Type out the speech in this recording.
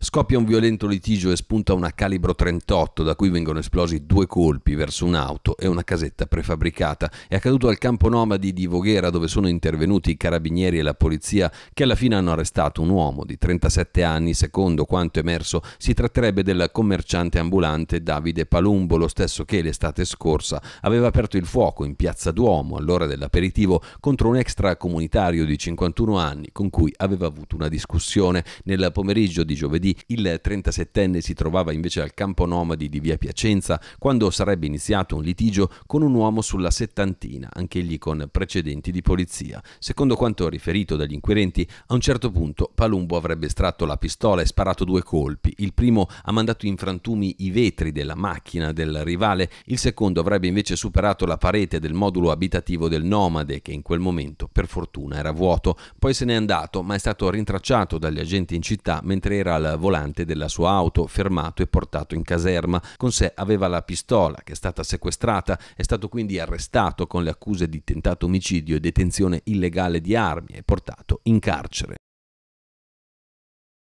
Scoppia un violento litigio e spunta una calibro 38 da cui vengono esplosi due colpi verso un'auto e una casetta prefabbricata. È accaduto al campo nomadi di Voghera dove sono intervenuti i carabinieri e la polizia che alla fine hanno arrestato un uomo di 37 anni, secondo quanto emerso si tratterebbe del commerciante ambulante Davide Palumbo, lo stesso che l'estate scorsa aveva aperto il fuoco in piazza Duomo all'ora dell'aperitivo contro un extracomunitario di 51 anni con cui aveva avuto una discussione nel pomeriggio di giovedì Lombardi, il 37enne si trovava invece al campo nomadi di via Piacenza quando sarebbe iniziato un litigio con un uomo sulla settantina, anch'egli con precedenti di polizia. Secondo quanto riferito dagli inquirenti, a un certo punto Palumbo avrebbe estratto la pistola e sparato due colpi. Il primo ha mandato in frantumi i vetri della macchina del rivale, il secondo avrebbe invece superato la parete del modulo abitativo del nomade che in quel momento per fortuna era vuoto. Poi se n'è andato ma è stato rintracciato dagli agenti in città mentre era al volante della sua auto, fermato e portato in caserma. Con sé aveva la pistola, che è stata sequestrata, è stato quindi arrestato con le accuse di tentato omicidio e detenzione illegale di armi e portato in carcere.